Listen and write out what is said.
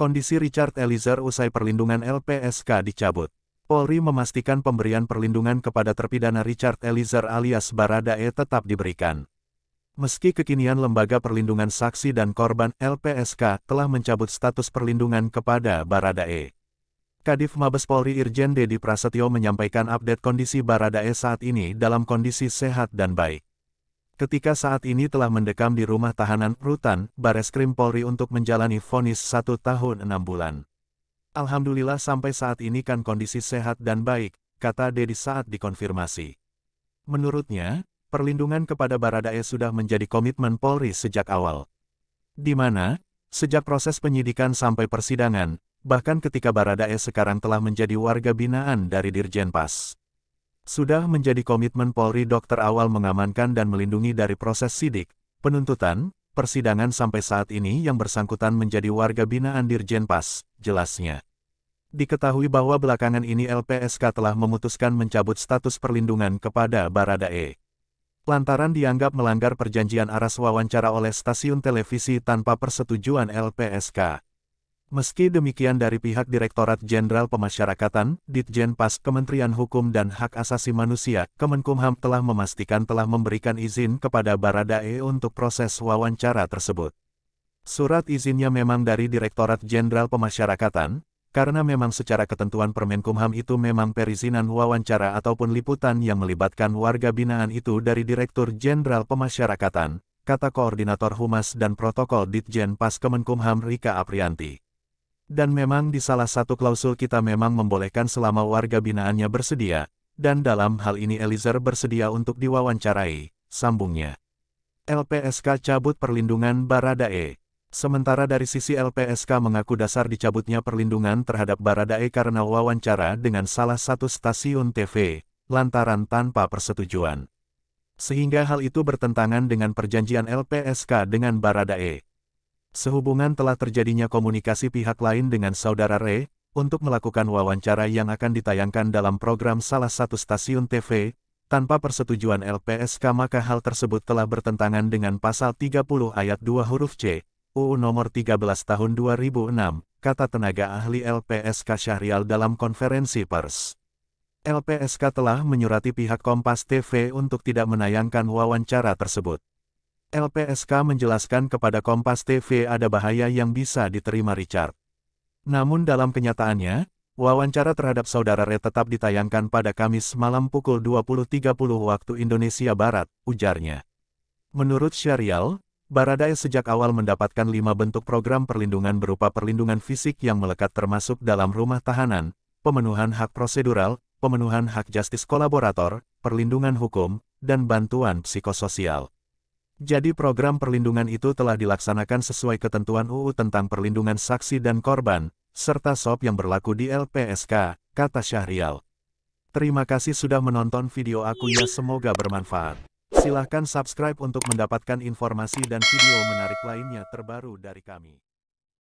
Kondisi Richard Eliezer usai perlindungan LPSK dicabut. Polri memastikan pemberian perlindungan kepada terpidana Richard Eliezer alias Baradae tetap diberikan. Meski kekinian Lembaga Perlindungan Saksi dan Korban LPSK telah mencabut status perlindungan kepada Baradae. Kadif Mabes Polri Irjen Dedi Prasetyo menyampaikan update kondisi Baradae saat ini dalam kondisi sehat dan baik ketika saat ini telah mendekam di rumah tahanan rutan Bareskrim Polri untuk menjalani vonis satu tahun enam bulan. Alhamdulillah sampai saat ini kan kondisi sehat dan baik, kata Dedi saat dikonfirmasi. Menurutnya, perlindungan kepada Baradae sudah menjadi komitmen Polri sejak awal. Di mana, sejak proses penyidikan sampai persidangan, bahkan ketika Baradae sekarang telah menjadi warga binaan dari Dirjen Pas. Sudah menjadi komitmen Polri dokter Awal mengamankan dan melindungi dari proses sidik, penuntutan, persidangan sampai saat ini yang bersangkutan menjadi warga binaan Dirjen PAS, jelasnya. Diketahui bahwa belakangan ini LPSK telah memutuskan mencabut status perlindungan kepada Baradae. Lantaran dianggap melanggar perjanjian aras wawancara oleh stasiun televisi tanpa persetujuan LPSK. Meski demikian dari pihak Direktorat Jenderal Pemasyarakatan, Ditjen Pas Kementerian Hukum dan Hak Asasi Manusia, Kemenkumham telah memastikan telah memberikan izin kepada Baradae untuk proses wawancara tersebut. Surat izinnya memang dari Direktorat Jenderal Pemasyarakatan, karena memang secara ketentuan Permenkumham itu memang perizinan wawancara ataupun liputan yang melibatkan warga binaan itu dari Direktur Jenderal Pemasyarakatan, kata Koordinator Humas dan Protokol Ditjen Pas Kemenkumham Rika Aprianti dan memang di salah satu klausul kita memang membolehkan selama warga binaannya bersedia, dan dalam hal ini Eliezer bersedia untuk diwawancarai, sambungnya. LPSK cabut perlindungan Baradae. Sementara dari sisi LPSK mengaku dasar dicabutnya perlindungan terhadap Baradae karena wawancara dengan salah satu stasiun TV, lantaran tanpa persetujuan. Sehingga hal itu bertentangan dengan perjanjian LPSK dengan Baradae. Sehubungan telah terjadinya komunikasi pihak lain dengan saudara Re, untuk melakukan wawancara yang akan ditayangkan dalam program salah satu stasiun TV, tanpa persetujuan LPSK maka hal tersebut telah bertentangan dengan pasal 30 ayat 2 huruf C, UU nomor 13 tahun 2006, kata tenaga ahli LPSK Syahrial dalam konferensi pers. LPSK telah menyurati pihak Kompas TV untuk tidak menayangkan wawancara tersebut. LPSK menjelaskan kepada Kompas TV ada bahaya yang bisa diterima Richard. Namun dalam kenyataannya, wawancara terhadap saudara Re tetap ditayangkan pada Kamis malam pukul 20.30 waktu Indonesia Barat, ujarnya. Menurut Syarial, Baradae sejak awal mendapatkan lima bentuk program perlindungan berupa perlindungan fisik yang melekat termasuk dalam rumah tahanan, pemenuhan hak prosedural, pemenuhan hak justice kolaborator, perlindungan hukum, dan bantuan psikososial. Jadi program perlindungan itu telah dilaksanakan sesuai ketentuan UU tentang perlindungan saksi dan korban, serta SOP yang berlaku di LPSK, kata Syahrial. Terima kasih sudah menonton video aku ya semoga bermanfaat. Silahkan subscribe untuk mendapatkan informasi dan video menarik lainnya terbaru dari kami.